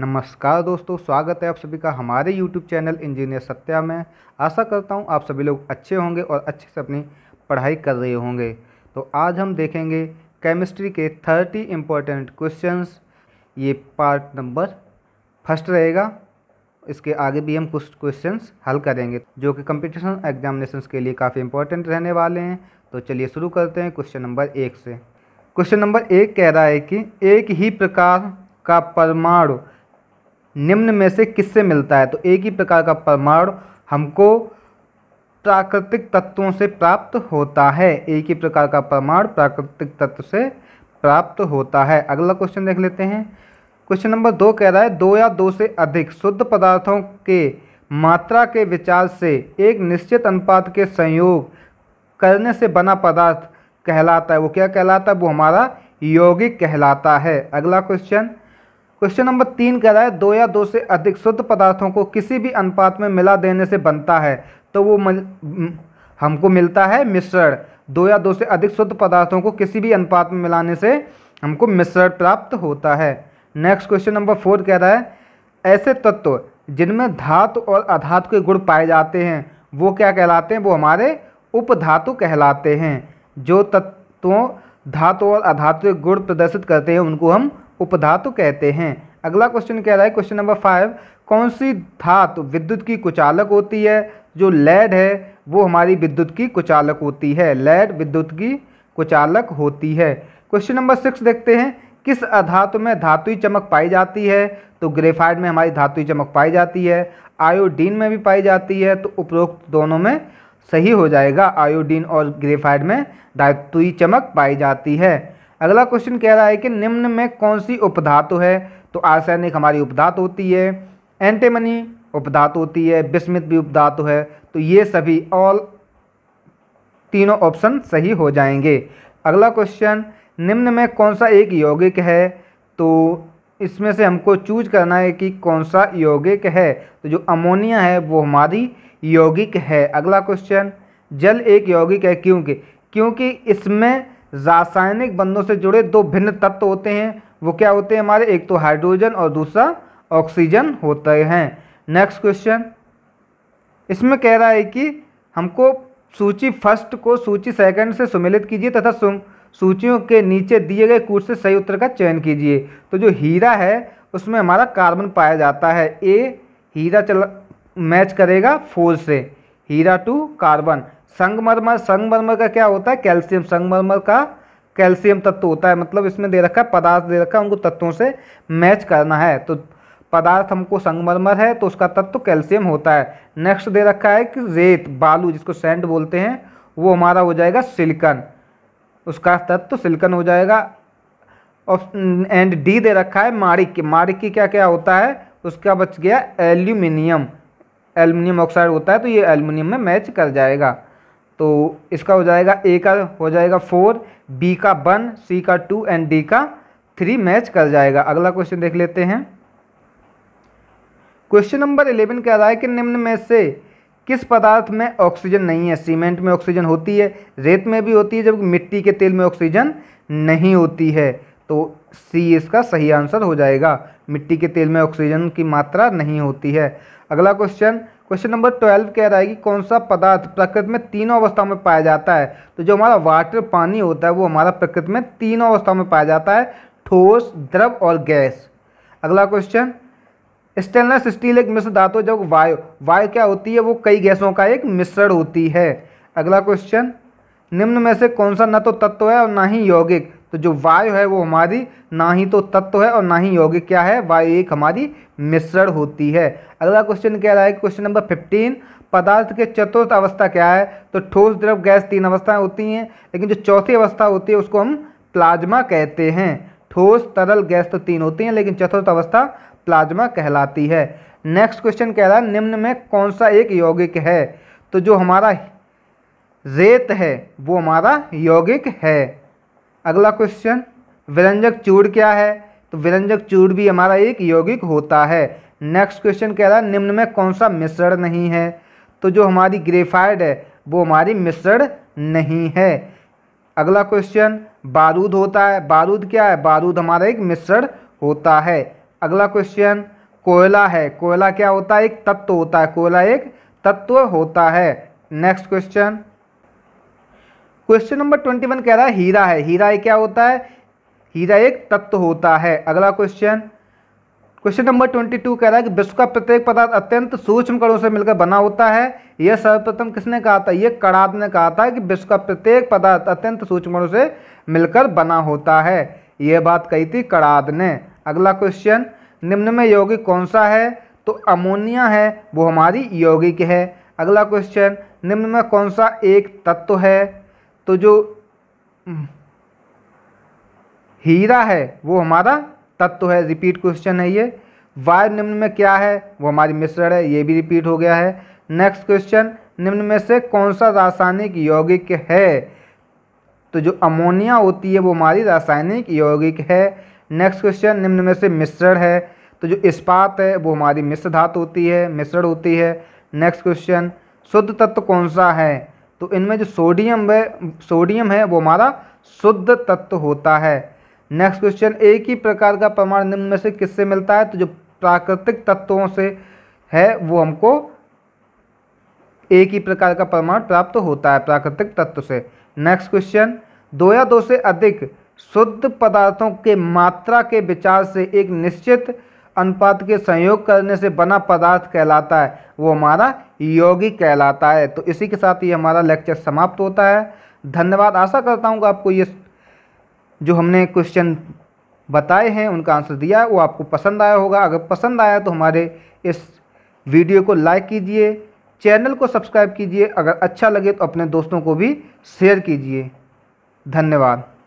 नमस्कार दोस्तों स्वागत है आप सभी का हमारे यूट्यूब चैनल इंजीनियर सत्या में आशा करता हूँ आप सभी लोग अच्छे होंगे और अच्छे से अपनी पढ़ाई कर रहे होंगे तो आज हम देखेंगे केमिस्ट्री के थर्टी इम्पोर्टेंट क्वेश्चंस ये पार्ट नंबर फर्स्ट रहेगा इसके आगे भी हम कुछ क्वेश्चंस हल करेंगे जो कि कंपटीशन एग्जामिनेशन के लिए काफ़ी इंपॉर्टेंट रहने वाले हैं तो चलिए शुरू करते हैं क्वेश्चन नंबर एक से क्वेश्चन नंबर एक कह रहा है कि एक ही प्रकार का परमाणु निम्न में से किससे मिलता है तो एक ही प्रकार का परमाणु हमको प्राकृतिक तत्वों से प्राप्त होता है एक ही प्रकार का परमाणु प्राकृतिक तत्व से प्राप्त होता है अगला क्वेश्चन देख लेते हैं क्वेश्चन नंबर दो कह रहा है दो या दो से अधिक शुद्ध पदार्थों के मात्रा के विचार से एक निश्चित अनुपात के संयोग करने से बना पदार्थ कहलाता है वो क्या कहलाता है वो हमारा यौगिक कहलाता है अगला क्वेश्चन क्वेश्चन नंबर तीन कह रहा है दो या दो से अधिक शुद्ध पदार्थों को किसी भी अनुपात में मिला देने से बनता है तो वो मल, हम्म, हमको मिलता है मिश्रण दो या दो से अधिक शुद्ध पदार्थों को किसी भी अनुपात में मिलाने से हमको मिश्रण प्राप्त होता है नेक्स्ट क्वेश्चन नंबर फोर कह रहा है ऐसे तत्व जिनमें धातु और अधातु के गुण पाए जाते हैं वो क्या कहलाते हैं वो हमारे उपधातु कहलाते हैं जो तत्वों धातु और अधातु के गुण प्रदर्शित करते हैं उनको हम उपधातु कहते हैं अगला क्वेश्चन कह रहा है क्वेश्चन नंबर फाइव कौन सी धातु विद्युत की कुचालक होती है जो लेड है वो हमारी विद्युत की कुचालक होती है लेड विद्युत की कुचालक होती है क्वेश्चन नंबर सिक्स देखते हैं किस अधातु में धातु चमक पाई जाती है तो ग्रेफाइड में हमारी धातु चमक पाई जाती है आयोडीन में भी पाई जाती है तो उपरोक्त दोनों में सही हो जाएगा आयोडीन और ग्रेफाइड में धातु चमक पाई जाती है अगला क्वेश्चन कह रहा है कि निम्न में कौन सी उपधातु है तो आसैनिक हमारी उपधातु होती है एंटेमनी उपधातु होती है विस्मित भी उपधातु है तो ये सभी ऑल तीनों ऑप्शन सही हो जाएंगे अगला क्वेश्चन निम्न में कौन सा एक यौगिक है तो इसमें से हमको चूज करना है कि कौन सा यौगिक है तो जो अमोनिया है वो हमारी यौगिक है अगला क्वेश्चन जल एक यौगिक है क्योंकि क्योंकि इसमें रासायनिक बंधों से जुड़े दो भिन्न तत्व होते हैं वो क्या होते हैं हमारे एक तो हाइड्रोजन और दूसरा ऑक्सीजन होते हैं नेक्स्ट क्वेश्चन इसमें कह रहा है कि हमको सूची फर्स्ट को सूची सेकंड से सुमिलित कीजिए तथा सूचियों के नीचे दिए गए कूट से सही उत्तर का चयन कीजिए तो जो हीरा है उसमें हमारा कार्बन पाया जाता है ए हीरा चला मैच करेगा फोर से हीरा टू कार्बन संगमरमर संगमरमर का क्या होता है कैल्शियम संगमरमर का कैल्शियम तत्व होता है मतलब इसमें दे रखा है पदार्थ दे रखा है उनको तत्वों से मैच करना है तो पदार्थ हमको संगमरमर है तो उसका तत्व कैल्शियम होता है नेक्स्ट दे रखा है कि रेत बालू जिसको सैंड बोलते हैं वो हमारा हो जाएगा सिलिकन उसका तत्व सिलिकन हो जाएगा और एंड डी दे रखा है मारिक मारिक की क्या क्या होता है उसका बच गया एल्यूमिनियम एल्यूमिनियम ऑक्साइड होता है तो ये एल्यूमिनियम में मैच कर जाएगा तो इसका हो जाएगा ए का हो जाएगा फोर बी का वन सी का टू एंड डी का थ्री मैच कर जाएगा अगला क्वेश्चन देख लेते हैं क्वेश्चन नंबर इलेवन कह रहा है कि निम्न में से किस पदार्थ में ऑक्सीजन नहीं है सीमेंट में ऑक्सीजन होती है रेत में भी होती है जबकि मिट्टी के तेल में ऑक्सीजन नहीं होती है तो सी इसका सही आंसर हो जाएगा मिट्टी के तेल में ऑक्सीजन की मात्रा नहीं होती है अगला क्वेश्चन क्वेश्चन नंबर ट्वेल्व कह रहा है कि कौन सा पदार्थ प्रकृति में तीनों अवस्थाओं में पाया जाता है तो जो हमारा वाटर पानी होता है वो हमारा प्रकृति में तीनों अवस्थाओं में पाया जाता है ठोस द्रव और गैस अगला क्वेश्चन स्टेनलेस स्टील एक मिश्र धातु जब वायु वायु क्या होती है वो कई गैसों का एक मिश्रण होती है अगला क्वेश्चन निम्न में से कौन सा न तो तत्व है और ना ही यौगिक तो जो वायु है वो हमारी ना ही तो तत्व है और ना ही यौगिक क्या है वायु एक हमारी मिश्रण होती है अगला क्वेश्चन कह रहा है क्वेश्चन नंबर फिफ्टीन पदार्थ के चतुर्थ अवस्था क्या है तो ठोस द्रव गैस तीन अवस्थाएं होती हैं लेकिन जो चौथी अवस्था होती है उसको हम प्लाज्मा कहते हैं ठोस तरल गैस तो तीन होती हैं लेकिन चतुर्थ अवस्था प्लाज्मा कहलाती है नेक्स्ट क्वेश्चन कह रहा है निम्न में कौन सा एक यौगिक है तो जो हमारा रेत है वो हमारा यौगिक है अगला क्वेश्चन व्यंजक चूड़ क्या है तो व्यंजक चूड़ भी हमारा एक यौगिक होता है नेक्स्ट क्वेश्चन कह रहा है निम्न में कौन सा मिश्रण नहीं है तो जो हमारी ग्रेफाइड है वो हमारी मिश्रण नहीं है अगला क्वेश्चन बारूद होता है बारूद क्या है बारूद हमारा एक मिश्रण होता है अगला क्वेश्चन कोयला है कोयला क्या होता है एक तत्व होता है कोयला एक तत्व होता है next question question number twenty one कह रहा है हीरा है हीरा क्या होता है हीरा एक तत्व होता है अगला question question number twenty two कह रहा है कि विश्व का प्रत्येक पदार्थ अत्यंत सूक्ष्म कणों से मिलकर बना होता है यह सर्वप्रथम किसने कहा था यह कड़ाद ने कहा था कि विश्व का प्रत्येक पदार्थ अत्यंत सूक्ष्म कणों से मिलकर बना होता है यह बात कही थी कड़ाद ने अगला क्वेश्चन निम्न में यौगिक कौन सा है तो अमोनिया है वो हमारी यौगिक है अगला क्वेश्चन निम्न में कौन सा एक तत्व है तो जो हम्म, हीरा है वो हमारा तत्व है रिपीट क्वेश्चन है ये वायु निम्न में क्या है वो हमारी मिश्रण है ये भी रिपीट हो गया है नेक्स्ट क्वेश्चन निम्न में से कौन सा रासायनिक यौगिक है तो जो अमोनिया होती है वो हमारी रासायनिक यौगिक है नेक्स्ट क्वेश्चन निम्न में से मिश्रण है तो जो इस्पात है वो हमारी मिश्र धातु होती है मिश्रण होती है नेक्स्ट क्वेश्चन शुद्ध तत्व कौन सा है तो इनमें जो सोडियम है सोडियम है वो हमारा शुद्ध तत्व होता है नेक्स्ट क्वेश्चन एक ही प्रकार का प्रमाण निम्न में से किससे मिलता है तो जो प्राकृतिक तत्वों से है वो हमको एक ही प्रकार का प्रमाण प्राप्त होता है प्राकृतिक तत्व से नेक्स्ट क्वेश्चन दो या दो से अधिक शुद्ध पदार्थों के मात्रा के विचार से एक निश्चित अनुपात के संयोग करने से बना पदार्थ कहलाता है वो हमारा यौगिक कहलाता है तो इसी के साथ ये हमारा लेक्चर समाप्त होता है धन्यवाद आशा करता हूँ आपको ये जो हमने क्वेश्चन बताए हैं उनका आंसर दिया है वो आपको पसंद आया होगा अगर पसंद आया तो हमारे इस वीडियो को लाइक कीजिए चैनल को सब्सक्राइब कीजिए अगर अच्छा लगे तो अपने दोस्तों को भी शेयर कीजिए धन्यवाद